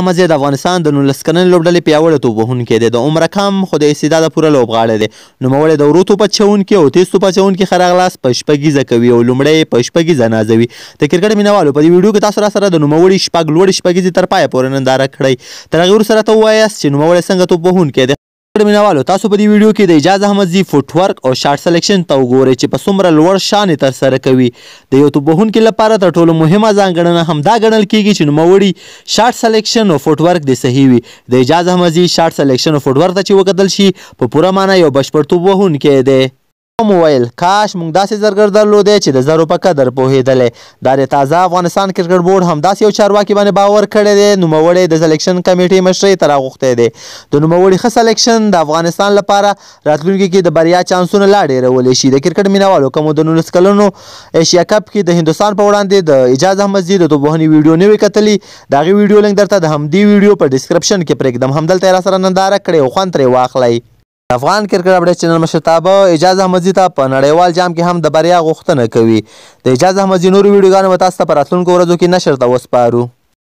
احمدزی د افغانستان د نولس کلنې لوبډلې پیاوړی توپ وهونکی دی د عمره کم خو د استعداده پوره لوبغاړی دی نوموړی د ورو توپ اچونکي او تیز توپ اچونکي ښه راغلاست په شپږ ګیزه کوي او لومړی په شپږ ګیزه نازوي د کرکټ مینوالو په دې ویډیو کې تاسو راسره د نوموړي شپږ لوړې شپږ ګیزې تر پایه پورې ننداره کړئ تر هغې وروسته راته ووایاست چې نوموړی څنګه توپ وهونکی دی مینوالو تاسو په دې ویډیو کې د اجاز احمدزي فوټ ورک او شارټ سلیکشن ته وګورئ چې په څومره لوړ شان تر سره کوي د یو توبهونکي لپاره تر ټولو مهمه ځانګړنه همدا ګڼل کیږي چې نوموړي شارټ سلیکشن او فوټ ورک د صحیح وي د اجاز احمدزي شارټ سلیکشن او فوټ ورک ته چې وکتل شي په پوره معنی یو بشپړ توبهونکی دی هم وویل کاش موږ داسې زرګر درلودی چې د زرو په قدر پوهېدلی دا د تازه افغانستان کرکټ بورډ همداسې یو چارواکي باندې باور کړی دی نوموړی د سلیکشن کمیټې مشرۍ ته راغوښتی دی د نوموړي ښه سلیکشن د افغانستان لپاره راتلونکي کې د بریا چانسونه لا ډېرولی شي د کرکټ مینوالو که مو د نولس کلنو ایشیا کپ کې د هندوستان په وړاندې د اجاز احمدزي د توبوهنې ویډیو نه وي کتلي د هغې ویډیو لنک درته د همدې ویډیو په ډسکرپشن کې پرېږدم همدلته یې را سره ننداره کړې او خوند ترې واخلئ افغان کرکټ اپډیټ چینل مشرتابه اجاز احمدزي ته په نړیوال جام کې هم د بریا غوښتنه کوي د اجاز احمدزي نور ویډیوګانو به تاسو ته په راتلونکو ورځو کې نشر ته وسپارو